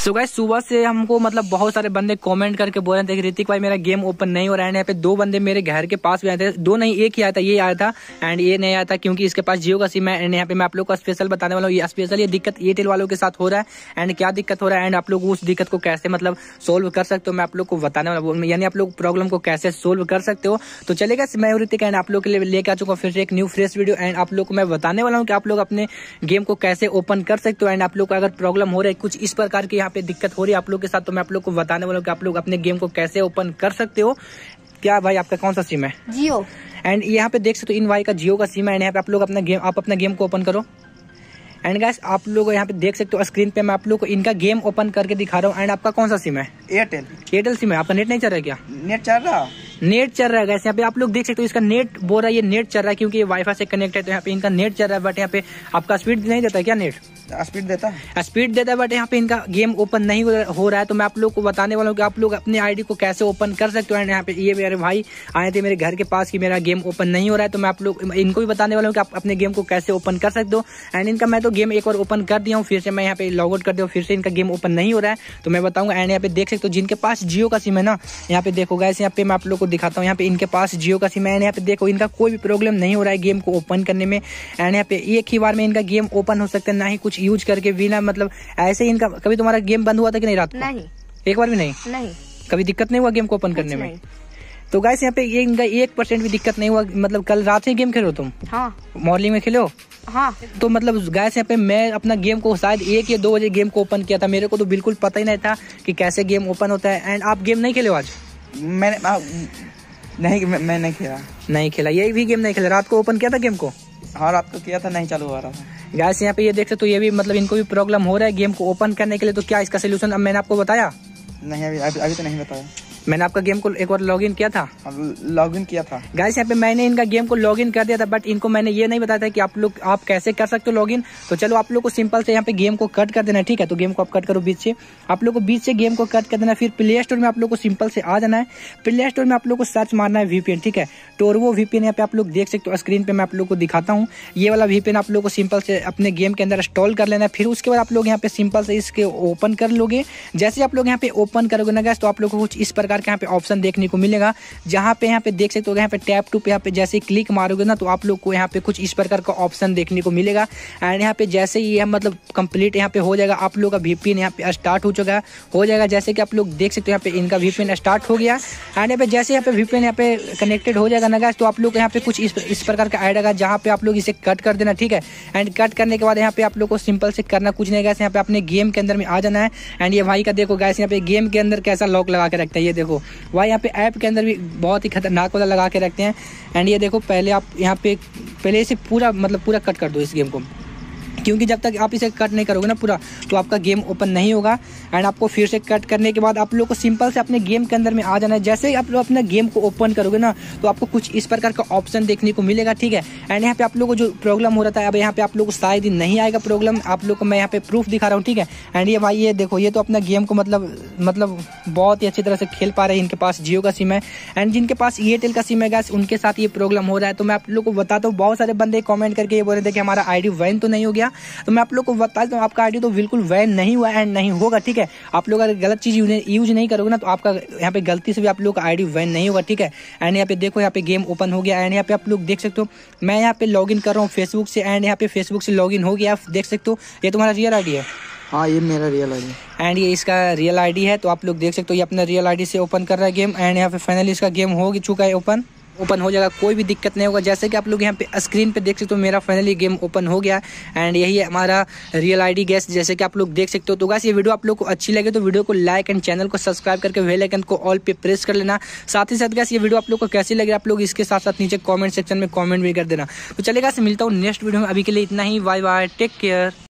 so guys सुबह से हमको मतलब बहुत सारे बंदे कमेंट करके बोल रहे थे कि ऋतिक भाई मेरा गेम ओपन नहीं हो रहा है यहाँ पे दो बंदे मेरे घर के पास भी आए थे दो नहीं एक ही आया था ये आया था एंड ये नहीं आया था क्योंकि इसके पास जियो का सिम है एंड यहाँ पे मैं आप लोग को स्पेशल बताने वाला हूँ स्पेशल ये दिक्कत एयरटेल वालों के साथ हो रहा है एंड क्या दिक्कत हो रहा है एंड आप लोग उस दिक्कत को कैसे मतलब सोल्व कर सकते हो मैं आप लोग को बताने वाला यानी आप लोग प्रॉब्लम को कैसे सोल्व कर सकते हो तो चलेगा मैं ऋतिक एंड आप लोग के लिए लेके आ चुका हूँ फिर एक न्यू फ्रेश वीडियो एंड आप लोग को मैं बताने वाला हूँ कि आप लोग अपने गेम को कैसे ओपन कर सकते हो एंड आप लोग को अगर प्रॉब्लम हो रहा है कुछ इस प्रकार की यहाँ यहाँ पे दिक्कत हो रही है आप लोग के साथ तो मैं आप लोग को बताने वाला हूँ कि आप लोग अपने गेम को कैसे ओपन कर सकते हो क्या भाई आपका कौन सा सिम है जियो एंड यहाँ पे देख सकते हो इन भाई का जियो का सिम है एंड यहाँ पे आप लोग अपना गेम आप अपना गेम को ओपन करो एंड गैस आप लोग यहाँ पे देख सकते हो स्क्रीन पे मैं आप लोग को इनका गेम ओपन करके दिखा रहा हूँ एंड आपका कौन सा सिम है एयरटेल एयरटेल सिम है आपका नेट नहीं चल रहा क्या नेट चल रहा नेट चल रहा है गैस यहाँ पे आप लोग देख सकते हो इसका नेट बोल रहा है ये नेट चल रहा है क्योंकि ये वाईफाई से कनेक्ट है तो यहाँ पे इनका नेट चल रहा है बट यहाँ पे आपका स्पीड नहीं देता क्या नेट स्पीड देता है स्पीड देता है बट यहाँ पे इनका गेम ओपन नहीं हो रहा है तो मैं आप लोग को बताने वाला हूँ कि आप लोग अपने आईडी को कैसे ओपन कर सकते हो एंड यहाँ पे ये मेरे भाई आए थे मेरे घर के पास कि मेरा गेम ओपन नहीं हो रहा है तो मैं आप लोग इनको भी बताने वाला हूँ कि आप अपने गेम को कैसे ओपन कर सकते हो एंड इनका मैं तो गेम एक बार ओपन कर दिया हूँ फिर से मैं यहाँ पे लॉग आउट कर दिया फिर से इनका गेम ओपन नहीं हो रहा है तो मैं बताऊंगा एंड यहाँ पे देख सकते हो जिनके पास जियो का सिम है ना यहाँ पे देखो गैस यहाँ पे मैं आप लोग को दिखाता हूँ यहाँ पे इनके पास जियो का सिम है एंड यहाँ पे देखो इनका कोई भी प्रॉब्लम नहीं हो रहा है गेम को ओपन करने में एंड यहाँ पे एक ही बार में इनका गेम ओपन हो सकता है ना ही कुछ यूज करके बिना मतलब ऐसे ही इनका कभी तुम्हारा गेम बंद हुआ था कि नहीं रात को नहीं एक बार भी नहीं नहीं कभी दिक्कत नहीं हुआ गेम को ओपन करने में तो गाइस यहाँ पे ये इनका एक परसेंट भी दिक्कत नहीं हुआ मतलब कल रात ही गेम खेलो तुम हाँ मॉर्निंग में खेलो हाँ तो मतलब गैस यहाँ पे मैं अपना गेम को शायद एक या दो बजे गेम को ओपन किया था मेरे को तो बिल्कुल पता ही नहीं था कि कैसे गेम ओपन होता है एंड आप गेम नहीं खेले आज मैंने आ, नहीं मैं, मैं नहीं खेला नहीं खेला ये भी गेम नहीं खेला रात को ओपन किया था गेम को हाँ रात को किया था नहीं चालू हो रहा था से यहाँ पे ये देख सकते हो तो ये भी मतलब इनको भी प्रॉब्लम हो रहा है गेम को ओपन करने के लिए तो क्या इसका सोल्यूशन अब मैंने आपको बताया नहीं अभी अभी तो नहीं बताया मैंने आपका गेम को एक बार लॉगिन किया था लॉगिन किया था गाइस यहाँ पे मैंने इनका गेम को लॉगिन कर दिया था बट इनको मैंने ये नहीं बताया था कि आप लोग आप कैसे कर सकते हो लॉगिन तो चलो आप लोग को सिंपल से यहाँ पे गेम को कट कर देना ठीक है तो गेम को आप कट करो बीच से आप लोग को बीच से गेम को कट कर देना फिर प्ले स्टोर में आप लोग को सिंपल से आ जाना है प्ले स्टोर में आप लोग को सर्च मारना है वीपीएन ठीक है टोरवो वीपीएन यहाँ पे आप लोग देख सकते हो स्क्रीन पे मैं आप लोग को दिखाता हूँ ये वाला वीपीएन आप लोग को सिंपल से अपने गेम के अंदर इंस्टॉल कर लेना है फिर उसके बाद आप लोग यहाँ पे सिंपल से इसके ओपन कर लोगे जैसे आप लोग यहाँ पे ओपन करोगे ना गैस तो आप लोग को कुछ इस पर प्रकार के यहाँ पे ऑप्शन देखने को मिलेगा जहाँ पे यहाँ पे देख सकते हो यहाँ पे टैप टू पे यहाँ पे जैसे क्लिक मारोगे ना तो आप लोग को यहाँ पे कुछ इस प्रकार का ऑप्शन देखने को मिलेगा एंड यहाँ पे जैसे ही यह मतलब कंप्लीट यहाँ पे हो जाएगा आप लोग का वी यहाँ पे स्टार्ट हो चुका है हो जाएगा जैसे कि आप लोग देख सकते हो यहाँ पे इनका वी स्टार्ट हो गया एंड यहाँ पे जैसे यहाँ पे वी यहाँ पे कनेक्टेड हो जाएगा ना तो आप लोग यहाँ पे कुछ इस प्रकार का ऐड आएगा जहाँ पे आप लोग इसे कट कर देना ठीक है एंड कट करने के बाद यहाँ पे आप लोग को सिंपल से करना कुछ नहीं गैस यहाँ पे अपने गेम के अंदर में आ जाना है एंड ये भाई का देखो गैस यहाँ पे गेम के अंदर कैसा लॉक लगा के रखता है ये देखो वह यहाँ पे ऐप के अंदर भी बहुत ही खतरनाक वाला लगा के रखते हैं एंड ये देखो पहले आप यहाँ पे पहले से पूरा मतलब पूरा कट कर दो इस गेम को क्योंकि जब तक आप इसे कट नहीं करोगे ना पूरा तो आपका गेम ओपन नहीं होगा एंड आपको फिर से कट करने के बाद आप लोग को सिंपल से अपने गेम के अंदर में आ जाना है जैसे ही आप लोग अपने गेम को ओपन करोगे ना तो आपको कुछ इस प्रकार का ऑप्शन देखने को मिलेगा ठीक है एंड यहाँ पे आप लोग को जो प्रॉब्लम हो रहा था अब यहाँ पे आप लोग को शायद ही नहीं आएगा प्रॉब्लम आप लोग को मैं यहाँ पे प्रूफ दिखा रहा हूँ ठीक है एंड ये भाई ये देखो ये तो अपना गेम को मतलब मतलब बहुत ही अच्छी तरह से खेल पा रहे हैं इनके पास जियो का सिम है एंड जिनके पास एयरटेल का सिम है गैस उनके साथ ये प्रॉब्लम हो रहा है तो मैं आप लोग को बताता हूँ बहुत सारे बंदे कॉमेंट करके ये बोल रहे थे कि हमारा आई डी तो नहीं हो गया ना तो मैं आप लोग को बता दूँ आपका आईडी तो बिल्कुल वैन नहीं हुआ एंड नहीं होगा ठीक है आप लोग अगर गलत चीज़ यूज नहीं करोगे ना तो आपका यहाँ पे गलती से भी आप लोग का आई वैन नहीं होगा ठीक है एंड यहाँ पे देखो यहाँ पे गेम ओपन हो गया एंड यहाँ पे आप लोग देख सकते हो मैं यहाँ पे लॉग कर रहा हूँ फेसबुक से एंड यहाँ पे फेसबुक से लॉग हो गया आप देख सकते हो ये तुम्हारा रियल आई है हाँ ये मेरा रियल आई एंड ये इसका रियल आईडी है तो आप लोग देख सकते हो ये अपना रियल आईडी से ओपन कर रहा है गेम एंड यहाँ पे फाइनली इसका गेम हो चुका है ओपन ओपन हो जाएगा कोई भी दिक्कत नहीं होगा जैसे कि आप लोग यहाँ पे स्क्रीन पे देख सकते हो मेरा फाइनली गेम ओपन हो गया एंड यही है हमारा रियल आईडी गैस जैसे कि आप लोग देख सकते हो तो गैस ये वीडियो आप लोग को अच्छी लगे तो वीडियो को लाइक एंड चैनल को सब्सक्राइब करके वे लाइकन को ऑल पे प्रेस कर लेना साथ ही साथ गैस ये वीडियो आप लोग को कैसी लगे आप लोग इसके साथ साथ नीचे कॉमेंट सेक्शन में कॉमेंट भी कर देना तो चलेगा मिलता हूँ नेक्स्ट वीडियो में अभी के लिए इतना ही बाय बाय टेक केयर